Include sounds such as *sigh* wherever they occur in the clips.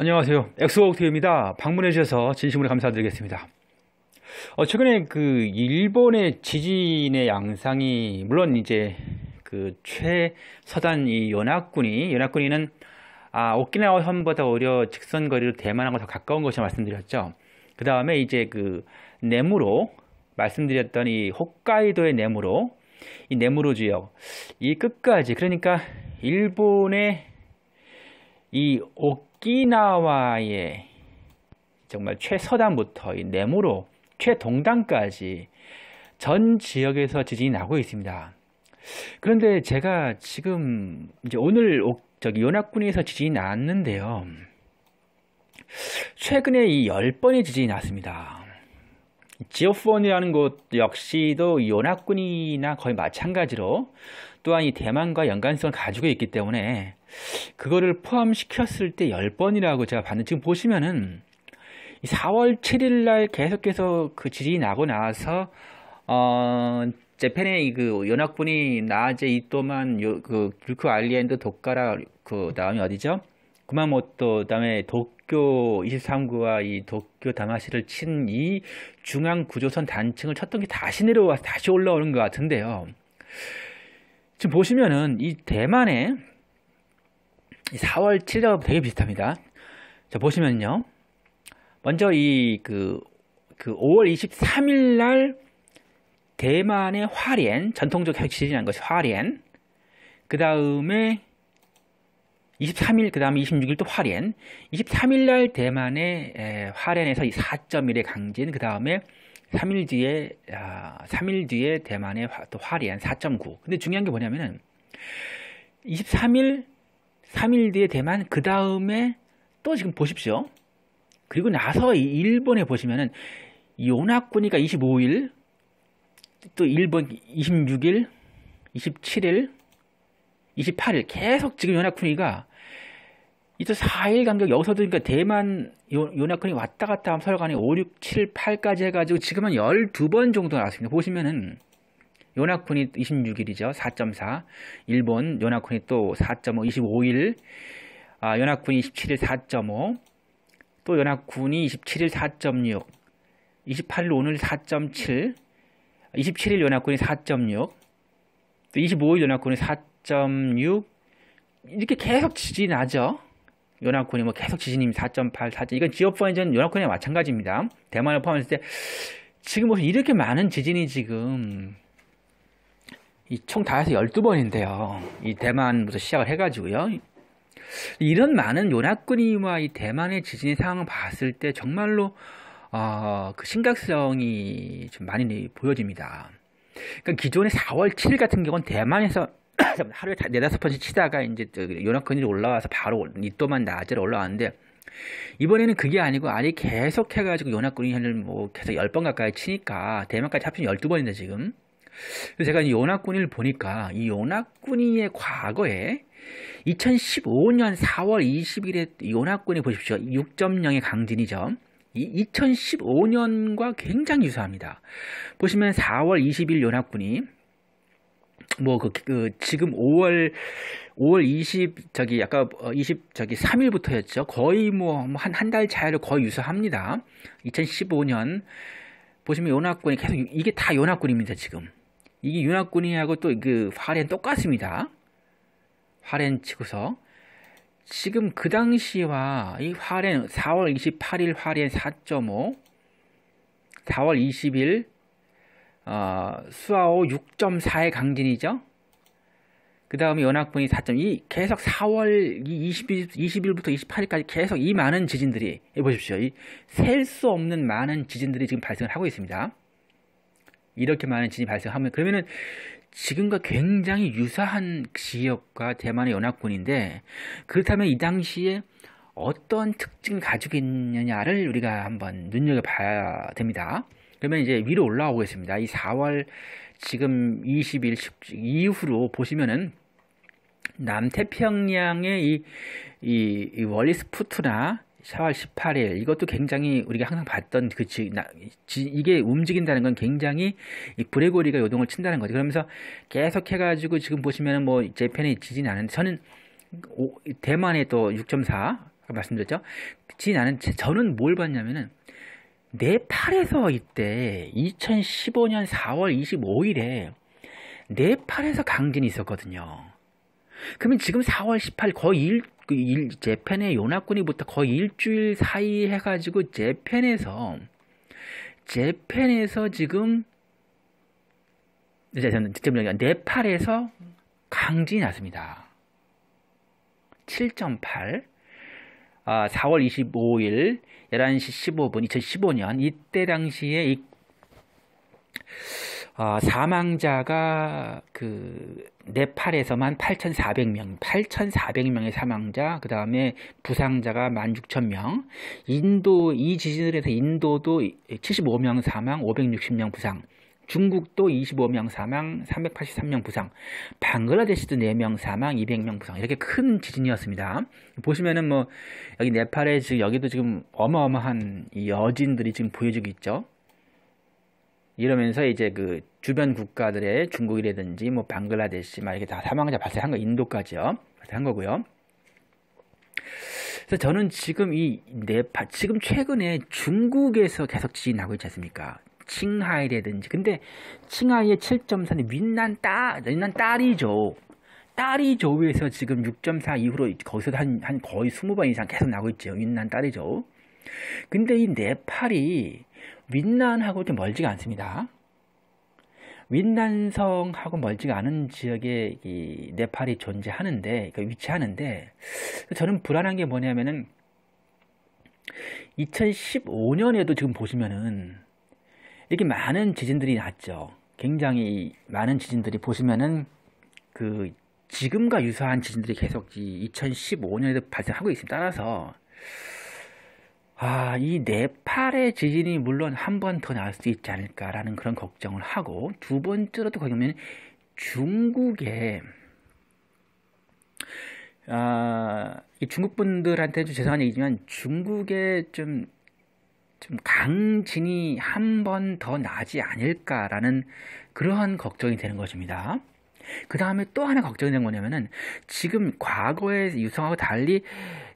안녕하세요. 엑소옥테입니다. 방문해 주셔서 진심으로 감사드리겠습니다. 어, 최근에 그 일본의 지진의 양상이 물론 이제 그 최서단 이 연합군이 연합군이는 아, 오키나와 섬보다 오히려 직선 거리로 대만하고 더 가까운 것이 말씀드렸죠. 그 다음에 이제 그 네무로 말씀드렸던 이 홋카이도의 네무로 이 네무로 지역 이 끝까지 그러니까 일본의 이 오, 오키나와의 정말 최서단부터 이 네모로 최동단까지 전 지역에서 지진이 나고 있습니다. 그런데 제가 지금 이제 오늘 저기 연합군에서 지진이 났는데요. 최근에 이 10번의 지진이 났습니다. 지오폰이라는 곳 역시도 연합군이나 거의 마찬가지로 또한 이 대만과 연관성을 가지고 있기 때문에 그거를 포함시켰을 때 10번이라고 제가 봤는데 지금 보시면은 4월 7일 날 계속해서 그 지진이 나고 나서 어 재팬의 그 연합군이 낮에 이또만 요그 르크 알리엔드 도카라 그 다음이 어디죠? 구마모토 그다음에 도쿄 23구와 이 도쿄 다마시를 친 이 중앙 구조선 단층을 쳤던 게 다시 내려와서 다시 올라오는 것 같은데요. 지금 보시면은 이대만에 4월 7일하고 되게 비슷합니다. 자, 보시면요. 먼저 이 그, 그 5월 23일 날 대만의 화리엔, 전통적 핵시이라는 것이 화리엔. 그 다음에 23일, 그 다음에 26일 또 화리엔. 23일 날 대만의 에, 화리엔에서 이 4.1의 강진, 그 다음에 3일 뒤에, 아, 3일 뒤에 대만의 화, 또 화리엔 4.9. 근데 중요한 게 뭐냐면은 23일 3일 뒤에 대만, 그 다음에 또 지금 보십시오. 그리고 나서 일본에 보시면은 요나쿠니가 25일, 또 일본 26일, 27일, 28일 계속 지금 요나쿠니가 이 또 4일 간격 여기서도 그러니까 대만 요, 요나쿠니 왔다 갔다 하면 서로 간에 5, 6, 7, 8까지 해가지고 지금은 12번 정도 나왔습니다. 보시면은 요나쿤이 26일이죠. 4.4. 일본 요나쿤이 또 4.5, 25일. 아, 연합군이 27일 4.5, 또 연합군이 27일 4.6, 28일 오늘 4.7, 27일 연합군이 4.6, 또 25일 연합군이 4.6 이렇게 계속 지진이 나죠. 연합군이 뭐 계속 지진이 4.8, 4. 이건 지오파이전 연합군이 마찬가지입니다. 대만을 포함했을 때 지금 무슨 이렇게 많은 지진이 지금 이 총다 해서 12번인데요. 이 대만부터 시작을 해가지고요. 이런 많은 요나꾸니와 이 대만의 지진의 상황을 봤을 때 정말로 어, 그 심각성이 좀 많이 보여집니다. 그러니까 기존에 4월 7일 같은 경우는 대만에서 *clears throat* 하루에 네다섯 번씩 치다가 이제 요나근니로 올라와서 바로 이또만 낮으로 올라왔는데 이번에는 그게 아니고 아예 계속 해가지고 요나근니 현을 뭐 계속 1 0번 가까이 치니까 대만까지 합치면 열두 번인데 지금 제가 이 연합군인을 보니까 이연합군이의 과거에 2015년 4월 20일에 연합군이 보십시오. 6.0의 강진이죠. 2015년과 굉장히 유사합니다. 보시면 4월 20일 연합군이 뭐그 그 지금 5월 5월 20 저기 약간 20 어 저기 3일부터였죠. 거의 뭐 한 한 달 차이를 거의 유사합니다. 2015년 보시면 연합군이 계속 이게 다 연합군입니다 지금. 이게 윤학군이하고 또 그 화렌 똑같습니다. 화렌 치고서 지금 그 당시와 이 화렌 4월 28일 화렌 4.5 4월 20일 어, 수아오 6.4의 강진이죠. 그 다음에 연합군이 4.2 계속 4월 20일, 20일부터 28일까지 계속 이 많은 지진들이 예, 보십시오. 셀수 없는 많은 지진들이 지금 발생을 하고 있습니다. 이렇게 많은 진이 발생하면 그러면은 지금과 굉장히 유사한 지역과 대만의 연합군인데 그렇다면 이 당시에 어떤 특징을 가지고 있느냐를 우리가 한번 눈여겨봐야 됩니다. 그러면 이제 위로 올라오겠습니다이 4월 지금 20일 이후로 보시면은 남태평양의 이, 이, 이 월리스푸트나 4월 18일 이것도 굉장히 우리가 항상 봤던 그 지, 나, 지, 이게 움직인다는 건 굉장히 이 브레고리가 요동을 친다는 거죠. 그러면서 계속 해가지고 지금 보시면은 뭐 재팬이 지진 나는데 저는 오, 대만에 또 6.4 말씀드렸죠. 지진 나는 저는 뭘 봤냐면은 네팔에서 이때 2015년 4월 25일에 네팔에서 강진이 있었거든요. 그러면 지금 4월 18일 거의 일, 그 일, 재팬의 요나군이부터 거의 일주일 사이 해가지고 재팬에서 재팬에서 지금 이제 저는 직접 네팔에서 강진이 났습니다. 7.8 아, 4월 25일 11시 15분 2015년 이때 당시에 이 어, 사망자가 그 네팔에서만 8,400명, 8,400명의 사망자, 그 다음에 부상자가 16,000명, 인도, 이 지진을 해서 인도도 75명 사망, 560명 부상, 중국도 25명 사망, 383명 부상, 방글라데시도 4명 사망, 200명 부상. 이렇게 큰 지진이었습니다. 보시면은 뭐, 여기 네팔에 지금, 여기도 지금 어마어마한 여진들이 지금 보여지고 있죠. 이러면서 이제 그 주변 국가들의 중국이라든지 뭐 방글라데시 막 이렇게 다 사망자 발생한 거 인도까지요 발생한 거고요. 그래서 저는 지금 이네팔 지금 최근에 중국에서 계속 지진 나고 있지 않습니까? 칭하이라든지 근데 칭하이의 7 3이 윈난 따 윈난 딸이죠. 딸이조에서 지금 6.4 이후로 거기서 한, 한 거의 20번 이상 계속 나고 있죠. 윈난 딸이죠. 근데 이 네팔이 윈난하고도 멀지가 않습니다. 윈난성하고 멀지가 않은 지역에 이 네팔이 존재하는데 그 위치하는데 저는 불안한 게 뭐냐면은 2015년에도 지금 보시면은 이렇게 많은 지진들이 났죠. 굉장히 많은 지진들이 보시면은 그 지금과 유사한 지진들이 계속 이 2015년에도 발생하고 있습니다. 따라서 아, 이 네팔의 지진이 물론 한 번 더 날 수 있지 않을까라는 그런 걱정을 하고 두 번째로 또 보면 중국에 아, 이 중국 분들한테 좀 죄송한 얘기지만 중국에 좀, 좀 강진이 한 번 더 나지 않을까라는 그러한 걱정이 되는 것입니다. 그 다음에 또 하나 걱정이 된 거냐면은 지금 과거의 유성하고 달리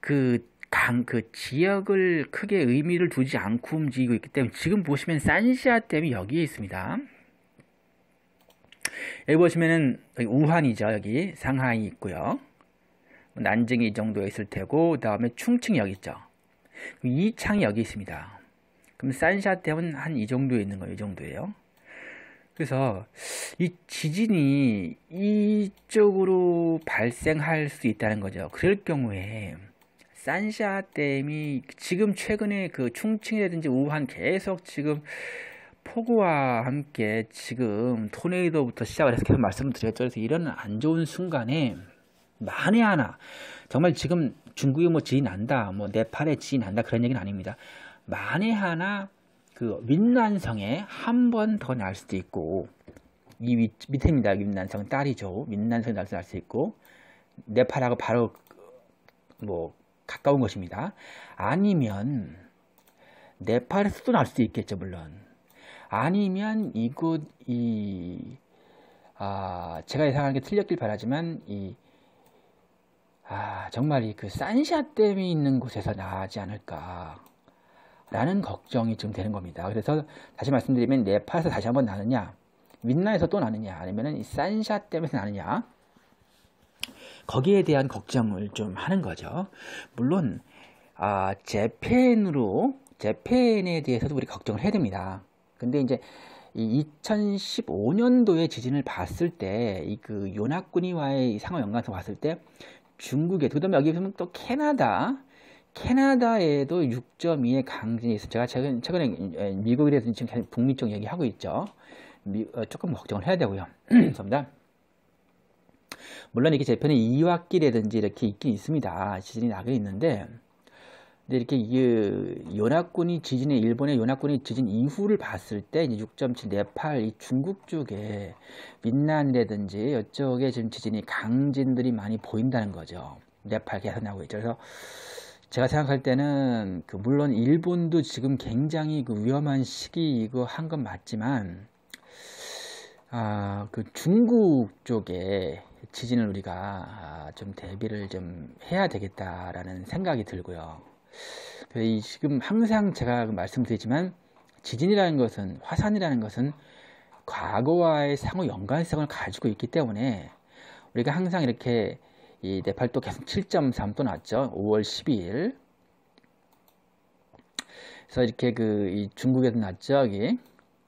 그 강, 그 지역을 크게 의미를 두지 않고 움직이고 있기 때문에 지금 보시면 산시아 댐이 여기에 있습니다. 여기 보시면은 여기 우한이죠. 여기 상하이 있고요. 난징이 이 정도에 있을 테고 그 다음에 충칭이 여기 있죠. 이창이 여기 있습니다. 그럼 산샤 댐은 한 이 정도에 있는 거예요. 이 정도예요. 그래서 이 지진이 이쪽으로 발생할 수 있다는 거죠. 그럴 경우에 산샤댐이 지금 최근에 그 충칭이라든지 우한 계속 지금 폭우와 함께 지금 토네이도부터 시작을 해서 계속 말씀을 드렸죠. 그래서 이런 안 좋은 순간에 만에 하나 정말 지금 중국이뭐 지진 난다, 뭐 네팔에 지진 난다 그런 얘기는 아닙니다. 만에 하나 그 윈난성에 한 번 더 날 수도 있고 이 밑, 에입니다 윈난성 딸이죠. 윈난성 날수 날수 있고 네팔하고 바로 그 뭐 가까운 것입니다. 아니면 네팔에서도 날수 있겠죠, 물론. 아니면 이곳 이 아, 제가 예상하는 게 틀렸길 바라지만 이 아, 정말 이 그 산샤댐이 있는 곳에서 나지 않을까 라는 걱정이 지금 되는 겁니다. 그래서 다시 말씀드리면 네팔에서 다시 한번 나느냐, 윈나에서 또 나느냐, 아니면은 이 산샤댐에서 나느냐 거기에 대한 걱정을 좀 하는 거죠. 물론 아, 재팬으로 재팬에 대해서도 우리 걱정을 해야 됩니다. 근데 이제 이 2015년도에 지진을 봤을 때 이 그요나쿠니와의 상호 연관성 봤을 때 중국에 그다음에 여기 보면 또 캐나다 캐나다에도 6.2의 강진이 있어. 제가 최근, 최근에 미국에 대해서 지금 북미 쪽 얘기하고 있죠. 미, 어, 조금 걱정을 해야 되고요. 감사합니다. *clears throat* 물론 이게 렇제 편에 이와끼라든지 이렇게 있긴 있습니다. 지진이 나게 있는데 근데 이렇게 이 연합군이 지진에 일본의 연합군이 지진 이후를 봤을 때6.7 네팔 이 중국 쪽에 민난이라든지 이쪽에 지금 지진이 강진들이 많이 보인다는 거죠. 네팔 개선하고 있죠. 그래서 제가 생각할 때는 그 물론 일본도 지금 굉장히 그 위험한 시기이고 한 건 맞지만 아 그 중국 쪽에 지진을 우리가 아, 좀 대비를 좀 해야 되겠다라는 생각이 들고요. 지금 항상 제가 말씀드리지만 지진이라는 것은 화산이라는 것은 과거와의 상호 연관성을 가지고 있기 때문에 우리가 항상 이렇게 이 네팔도 계속 7.3도 났죠. 5월 12일. 그래서 이렇게 그 중국에도 났죠. 여기.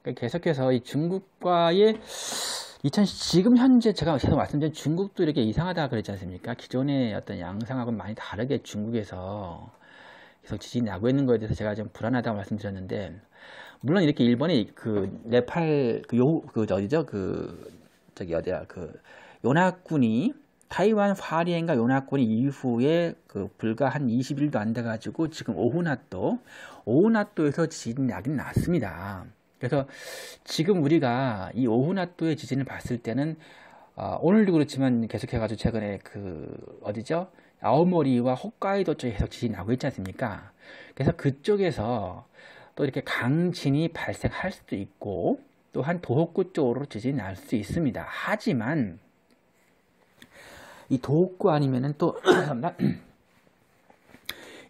그러니까 계속해서 이 중국과의 2000, 지금 현재 제가 계속 말씀드린 중국도 이렇게 이상하다 그랬지 않습니까? 기존의 어떤 양상하고 많이 다르게 중국에서 계속 지진이 나고 있는 거에 대해서 제가 좀 불안하다고 말씀드렸는데, 물론 이렇게 일본이그 네팔, 그 요, 그 어디죠? 그, 저기 어디야? 그 요나군이 타이완 화리엔과 요나군이 이후에 그 불과 한 20일도 안 돼가지고 지금 오후나또, 오후나또에서 지진이 나긴 났습니다. 그래서 지금 우리가 이 오후나토의 지진을 봤을 때는 어, 오늘도 그렇지만 계속해가지고 최근에 그 어디죠? 아오모리와 홋카이도 쪽에 계속 지진이 나고 있지 않습니까? 그래서 그쪽에서 또 이렇게 강진이 발생할 수도 있고 또 한 도호쿠 쪽으로 지진이 날 수 있습니다. 하지만 이 도호쿠 아니면은 또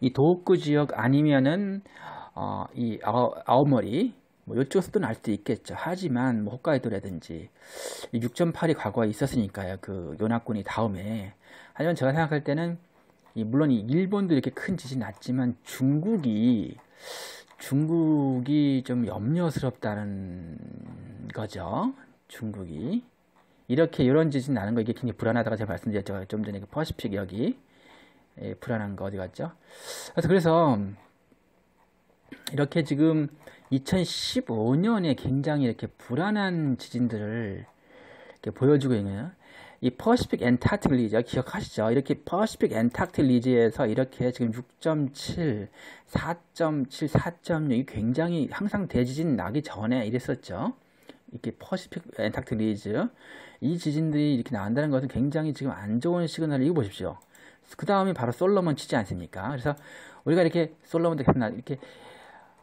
이 *clears throat* *clears throat* 도호쿠 지역 아니면은 어, 이 아오, 아오머리 뭐 이쪽에서도 날 수도 있겠죠. 하지만 뭐 홋카이도라든지 6.8이 과거에 있었으니까요. 그 연합군이 다음에 하지만 제가 생각할 때는 이 물론 일본도 이렇게 큰 지진 났지만 중국이 중국이 좀 염려스럽다는 거죠. 중국이 이렇게 이런 지진 나는 거 이게 굉장히 불안하다고 제가 말씀드렸죠. 좀 전에 그 퍼시픽 여기 예, 불안한 거 어디 갔죠? 그래서 그래서 이렇게 지금 2015년에 굉장히 이렇게 불안한 지진들을 이렇게 보여주고 있네요. 이 퍼시픽 엔타틱리지 기억하시죠? 이렇게 퍼시픽 엔타틱리지에서 이렇게 지금 6.7, 4.7, 4.6이 굉장히 항상 대지진 나기 전에 이랬었죠. 이렇게 퍼시픽 엔타틱 리즈 이 지진들이 이렇게 나온다는 것은 굉장히 지금 안 좋은 시그널을 이거 보십시오. 그 다음이 바로 솔로몬 치지 않습니까? 그래서 우리가 이렇게 솔로몬 나 이렇게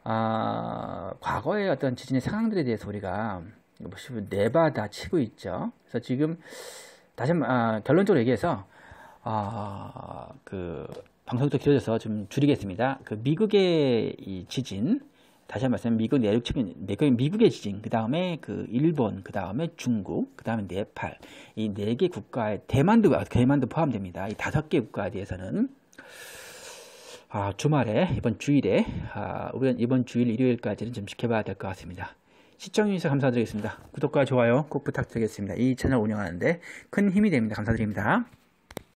아, 과거의 어떤 지진의 상황들에 대해서 우리가 보시면 네바다 치고 있죠. 그래서 지금 다시 한번 아, 결론적으로 얘기해서 아, 그 방송도 길어져서 좀 줄이겠습니다. 그 미국의 이 지진 다시 한번 말씀 미국 내륙 측면 미국의 지진 그 다음에 그 일본 그 다음에 중국 그 다음에 네팔 이 네 개 국가의 대만도 대만도 포함됩니다. 이 다섯 개 국가에 대해서는 아, 주말에 이번 주일에 아, 우리는 이번 주일 일요일까지는 좀 지켜봐야 될 것 같습니다. 시청해주셔서 감사드리겠습니다. 구독과 좋아요 꼭 부탁드리겠습니다. 이 채널 운영하는데 큰 힘이 됩니다. 감사드립니다.